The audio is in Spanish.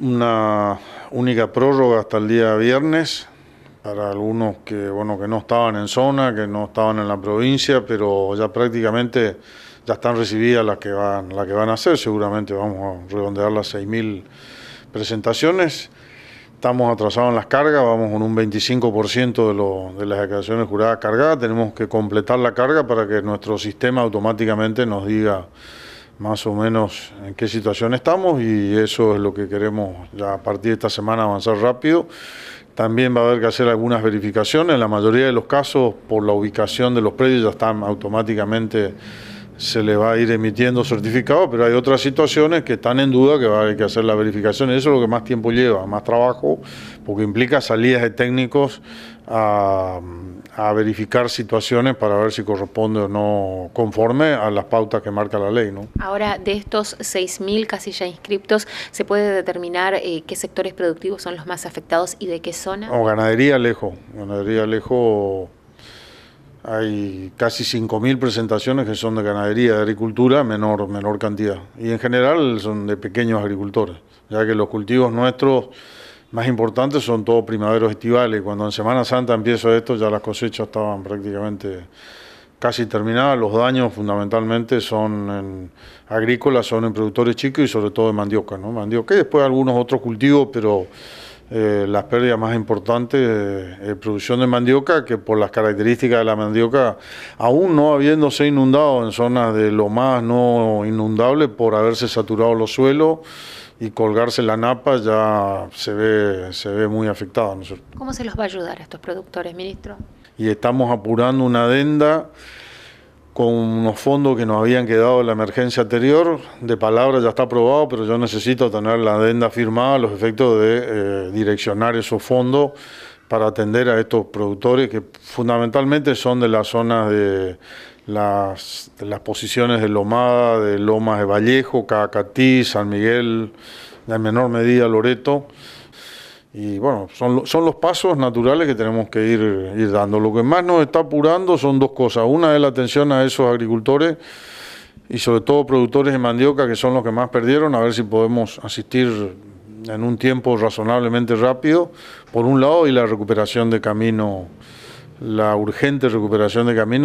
una única prórroga hasta el día viernes para algunos que bueno que no estaban en zona, que no estaban en la provincia, pero ya prácticamente ya están recibidas las que van las que van a hacer, seguramente vamos a redondear las 6000 presentaciones. Estamos atrasados en las cargas, vamos con un 25% de, de las declaraciones juradas cargadas, tenemos que completar la carga para que nuestro sistema automáticamente nos diga más o menos en qué situación estamos y eso es lo que queremos ya a partir de esta semana avanzar rápido. También va a haber que hacer algunas verificaciones, en la mayoría de los casos por la ubicación de los predios ya están automáticamente se le va a ir emitiendo certificado, pero hay otras situaciones que están en duda que va a haber que hacer la verificación y eso es lo que más tiempo lleva, más trabajo, porque implica salidas de técnicos a, verificar situaciones para ver si corresponde o no conforme a las pautas que marca la ley. ¿no? Ahora, de estos 6.000 casi ya inscriptos, ¿se puede determinar eh, qué sectores productivos son los más afectados y de qué zona? O ganadería lejos, ganadería lejos hay casi 5.000 presentaciones que son de ganadería, de agricultura, menor, menor cantidad. Y en general son de pequeños agricultores, ya que los cultivos nuestros más importantes son todos primaveros estivales. Cuando en Semana Santa empiezo esto, ya las cosechas estaban prácticamente casi terminadas. Los daños fundamentalmente son en agrícolas, son en productores chicos y sobre todo en mandioca, ¿no? Mandioca y después algunos otros cultivos, pero eh, las pérdidas más importantes, de eh, eh, producción de mandioca, que por las características de la mandioca, aún no habiéndose inundado en zonas de lo más no inundable por haberse saturado los suelos y colgarse la napa ya se ve, se ve muy afectado. ¿Cómo se los va a ayudar a estos productores, ministro? Y estamos apurando una adenda con unos fondos que nos habían quedado en la emergencia anterior. De palabra ya está aprobado, pero yo necesito tener la adenda firmada los efectos de eh, direccionar esos fondos para atender a estos productores que fundamentalmente son de las zonas de las, de las posiciones de Lomada, de Lomas de Vallejo, Cacatí, San Miguel, en menor medida Loreto. Y bueno, son, son los pasos naturales que tenemos que ir, ir dando. Lo que más nos está apurando son dos cosas. Una es la atención a esos agricultores y sobre todo productores de mandioca, que son los que más perdieron, a ver si podemos asistir en un tiempo razonablemente rápido, por un lado, y la recuperación de camino, la urgente recuperación de camino.